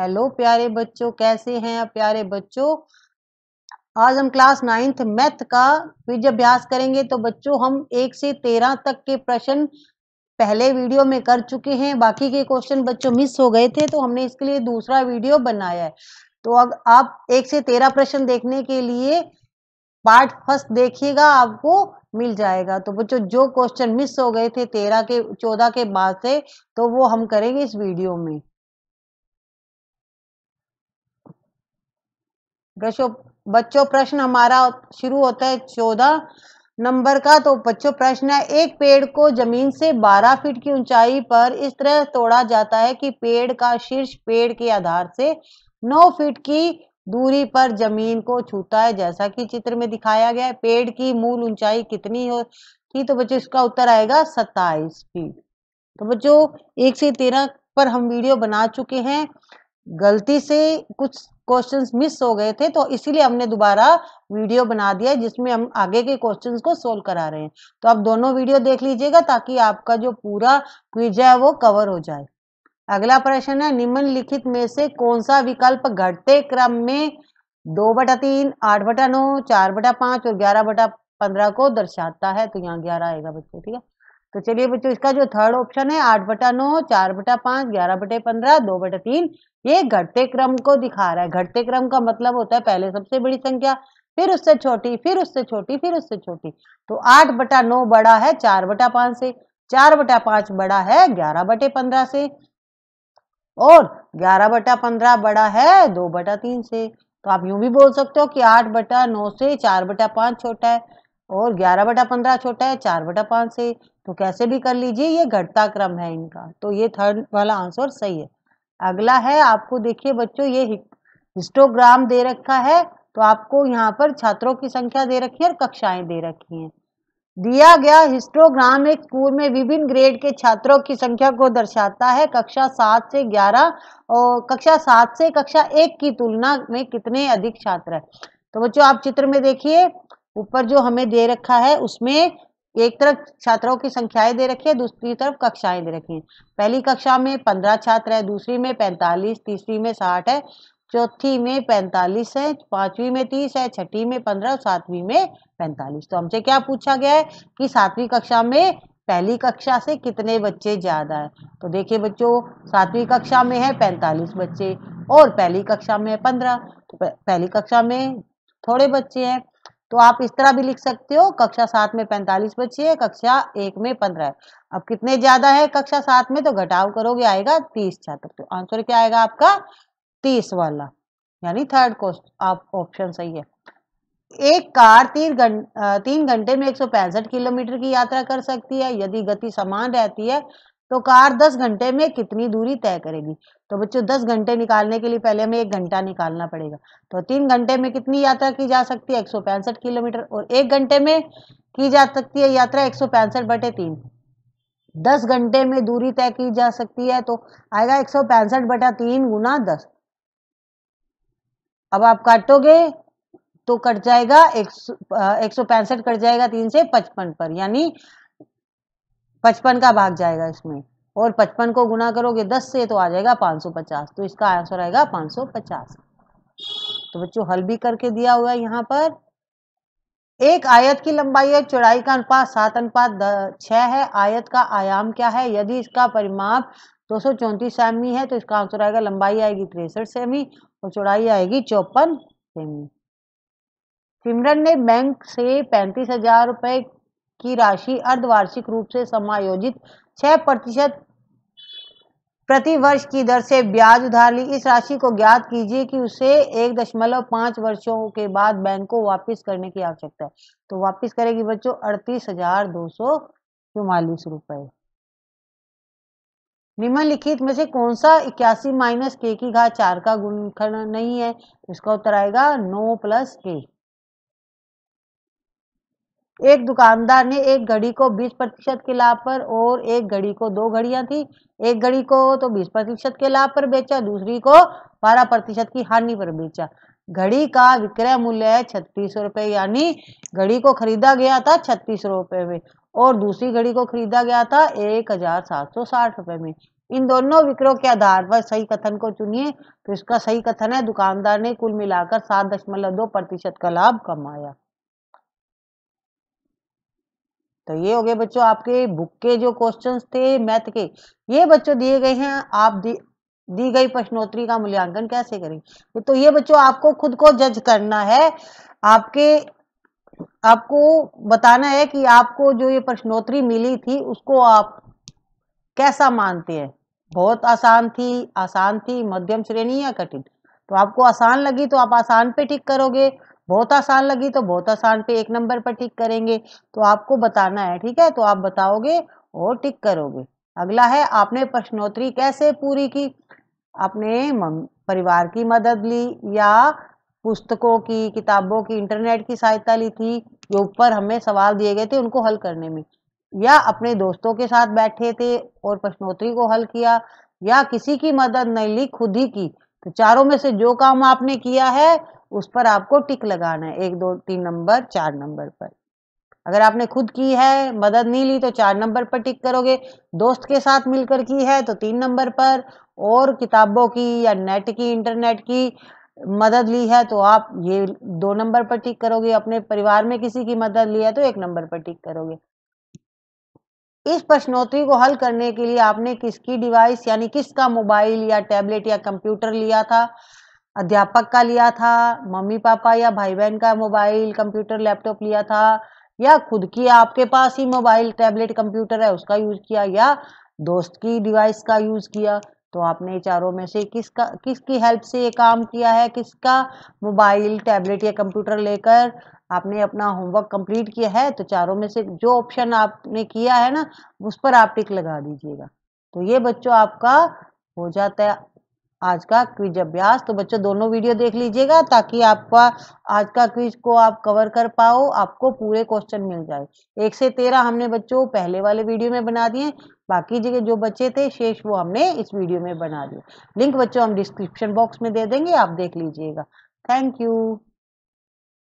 hello प्यारे बच्चों कैसे हैं आप प्यारे बच्चों आज हम क्लास नाइन्थ मैथ का क्विज अभ्यास करेंगे तो बच्चों हम एक से तेरह तक के प्रश्न पहले वीडियो में कर चुके हैं बाकी के क्वेश्चन बच्चों मिस हो गए थे तो हमने इसके लिए दूसरा वीडियो बनाया है तो अब आप एक से तेरह प्रश्न देखने के लिए पार्ट फर्स्ट देखिएगा आपको मिल जाएगा तो बच्चों जो क्वेश्चन मिस हो गए थे तेरह के चौदह के बाद से तो वो हम करेंगे इस वीडियो में बच्चों बच्चों प्रश्न हमारा शुरू होता है चौदह नंबर का तो बच्चों प्रश्न है एक पेड़ को जमीन से 12 फीट की ऊंचाई पर इस तरह तोड़ा जाता है कि पेड़ का शीर्ष पेड़ के आधार से 9 फीट की दूरी पर जमीन को छूता है जैसा कि चित्र में दिखाया गया है पेड़ की मूल ऊंचाई कितनी हो थी तो बच्चों इसका उत्तर आएगा सत्ताईस फीट तो बच्चों एक से तेरह पर हम वीडियो बना चुके हैं गलती से कुछ क्वेश्चंस मिस हो गए थे तो इसीलिए हमने दोबारा वीडियो बना दिया जिसमें हम आगे के क्वेश्चंस को सोल्व करा रहे हैं तो आप दोनों वीडियो देख लीजिएगा ताकि आपका जो पूरा क्विज है वो कवर हो जाए अगला प्रश्न है निम्नलिखित में से कौन सा विकल्प घटते क्रम में दो बटा तीन आठ बटा नौ चार बटा पांच और ग्यारह बटा पंद्रह को दर्शाता है तो यहाँ ग्यारह आएगा बच्चों ठीक है तो चलिए बच्चों इसका जो थर्ड ऑप्शन है आठ बटा नौ चार बटा पांच ग्यारह बटे पंद्रह दो बटे तीन ये घटते क्रम को दिखा रहा है घटते क्रम का मतलब होता है पहले सबसे बड़ी संख्या फिर उससे छोटी फिर उससे छोटी फिर उससे छोटी तो आठ बटा नौ बड़ा है चार बटा पांच से चार बटा पांच बड़ा है ग्यारह बटे पंद्रह से और ग्यारह बटा पंद्रह बड़ा है दो बटा तीन से तो आप यूं भी बोल सकते हो कि आठ बटा नौ से चार बटा पांच छोटा है और ग्यारह बटा पंद्रह छोटा है चार बटा पाँच से तो कैसे भी कर लीजिए ये घटता क्रम है इनका तो ये थर्ड वाला आंसर सही है अगला है आपको देखिए बच्चों ये हिस्टोग्राम दे रखा है तो आपको यहाँ पर छात्रों की संख्या दे रखी है और कक्षाएं दे रखी हैं दिया गया हिस्टोग्राम एक स्कूल में विभिन्न ग्रेड के छात्रों की संख्या को दर्शाता है कक्षा सात से ग्यारह और कक्षा सात से कक्षा एक की तुलना में कितने अधिक छात्र है तो बच्चों आप चित्र में देखिए ऊपर जो हमें दे रखा है उसमें एक तरफ छात्रों की संख्याएं दे रखी है दूसरी तरफ कक्षाएं दे रखी हैं पहली कक्षा में पंद्रह छात्र है दूसरी में पैंतालीस तीसरी में साठ है चौथी में पैंतालीस है पांचवी में तीस है छठी में पंद्रह और सातवीं में पैंतालीस तो हमसे क्या पूछा गया है कि सातवीं कक्षा में पहली कक्षा से कितने बच्चे ज़्यादा है तो देखिए बच्चों सातवीं कक्षा में है पैंतालीस बच्चे और पहली कक्षा में है पंद्रह तो पहली कक्षा में थोड़े बच्चे हैं तो आप इस तरह भी लिख सकते हो कक्षा सात में पैंतालीस बच्चे है कक्षा एक में पंद्रह अब कितने ज्यादा है कक्षा सात में तो घटाव करोगे आएगा तीस छात्र तो आंसर क्या आएगा आपका तीस वाला यानी थर्ड कोस्ट आप ऑप्शन सही है एक कार तीन घंटे तीन घंटे में एक किलोमीटर की यात्रा कर सकती है यदि गति समान रहती है तो कार दस घंटे में कितनी दूरी तय करेगी तो बच्चों दस घंटे निकालने के लिए पहले हमें एक घंटा निकालना पड़ेगा तो तीन घंटे में कितनी यात्रा की जा सकती है एक किलोमीटर और एक घंटे में की जा सकती है यात्रा एक सौ पैंसठ बटे तीन दस घंटे में दूरी तय की जा सकती है तो आएगा एक सौ पैंसठ बटा तीन गुना दस अब आप काटोगे तो कट जाएगा एक सौ पैंसठ कट जाएगा तीन से पचपन पर यानी पचपन का भाग जाएगा इसमें और पचपन को गुना करोगे दस से तो आ जाएगा पाँच सौ पचास तो इसका आंसर आएगा पाँच सौ पचास तो बच्चों हल भी करके दिया हुआ है यहाँ पर एक आयत की लंबाई और चौड़ाई का अनुपात सात अनुपात छः है आयत का आयाम क्या है यदि इसका परिमाप दो सौ चौंतीस सेमी है तो इसका आंसर आएगा लंबाई आएगी तिरसठ सेमी और चौड़ाई आएगी चौपन सेमी सिमरन ने बैंक से पैंतीस हजार रुपये की राशि अर्धवार्षिक रूप से समायोजित छह प्रतिशत प्रति वर्ष की दर से ब्याज उधार ली इस राशि को ज्ञात कीजिए कि उसे एक दशमलव पांच वर्षो के बाद बैंक को वापस करने की आवश्यकता है तो वापस करेगी बच्चों अड़तीस हजार दो सौ चौवालीस रुपए निम्नलिखित में से कौन सा इक्यासी माइनस के की घात चार का गुणखंड नहीं है इसका उत्तर आएगा नौ प्लस के एक दुकानदार ने एक घड़ी को बीस प्रतिशत के लाभ पर और एक घड़ी को दो घड़ियां थी एक घड़ी को तो बीस प्रतिशत के लाभ पर बेचा दूसरी को बारह प्रतिशत की हानि पर बेचा घड़ी का विक्रय मूल्य है छत्तीस रुपए रुपये यानी घड़ी को खरीदा गया था छत्तीस रुपए रुपये में और दूसरी घड़ी को खरीदा गया था एक हजार सात सौ साठ में इन दोनों विक्रयों के आधार पर सही कथन को चुनिए तो इसका सही कथन है दुकानदार ने कुल मिलाकर सात दशमलव दो प्रतिशत का लाभ कमाया तो ये हो गए बच्चों आपके बुक के जो क्वेश्चंस थे मैथ के ये बच्चों दिए गए हैं आप दी दी गई प्रश्नोत्तरी का मूल्यांकन कैसे करें तो ये बच्चों आपको खुद को जज करना है आपके आपको बताना है कि आपको जो ये प्रश्नोत्तरी मिली थी उसको आप कैसा मानते हैं बहुत आसान थी आसान थी मध्यम श्रेणी या कठिन तो आपको आसान लगी तो आप आसान पे टिक करोगे बहुत आसान लगी तो बहुत आसान पे एक नंबर पर टिक करेंगे तो आपको बताना है ठीक है तो आप बताओगे और टिक करोगे अगला है आपने प्रश्नोत्तरी कैसे पूरी की अपने परिवार की मदद ली या पुस्तकों की किताबों की इंटरनेट की सहायता ली थी जो ऊपर हमें सवाल दिए गए थे उनको हल करने में या अपने दोस्तों के साथ बैठे थे और प्रश्नोत्तरी को हल किया या किसी की मदद नहीं ली खुद ही की तो चारों में से जो काम आपने किया है उस पर आपको टिक लगाना है एक दो तीन नंबर चार नंबर पर अगर आपने खुद की है मदद नहीं ली तो चार नंबर पर टिक करोगे दोस्त के साथ मिलकर की है तो तीन नंबर पर और किताबों की या नेट की इंटरनेट की मदद ली है तो आप ये दो नंबर पर टिक करोगे अपने परिवार में किसी की मदद ली है तो एक नंबर पर टिक करोगे इस प्रश्नोत्तरी को हल करने के लिए आपने किसकी डिवाइस यानी किसका मोबाइल या टैबलेट या कंप्यूटर लिया था अध्यापक का लिया था मम्मी पापा या भाई बहन का मोबाइल कंप्यूटर लैपटॉप लिया था या खुद की आपके पास ही मोबाइल टैबलेट कंप्यूटर है उसका यूज किया या दोस्त की डिवाइस का यूज किया तो आपने चारों में से किसका किसकी हेल्प से ये काम किया है किसका मोबाइल टैबलेट या कंप्यूटर लेकर आपने अपना होमवर्क कंप्लीट किया है तो चारों में से जो ऑप्शन आपने किया है ना उस पर आप टिक लगा दीजिएगा तो ये बच्चों आपका हो जाता है आज का क्विज अभ्यास तो बच्चों दोनों वीडियो देख लीजिएगा ताकि आपका आज का क्विज को आप कवर कर पाओ आपको पूरे क्वेश्चन मिल जाए एक से तेरह हमने बच्चों पहले वाले वीडियो में बना दिए बाकी जगह जो बच्चे थे शेष वो हमने इस वीडियो में बना दिए लिंक बच्चों हम डिस्क्रिप्शन बॉक्स में दे देंगे आप देख लीजिएगा थैंक यू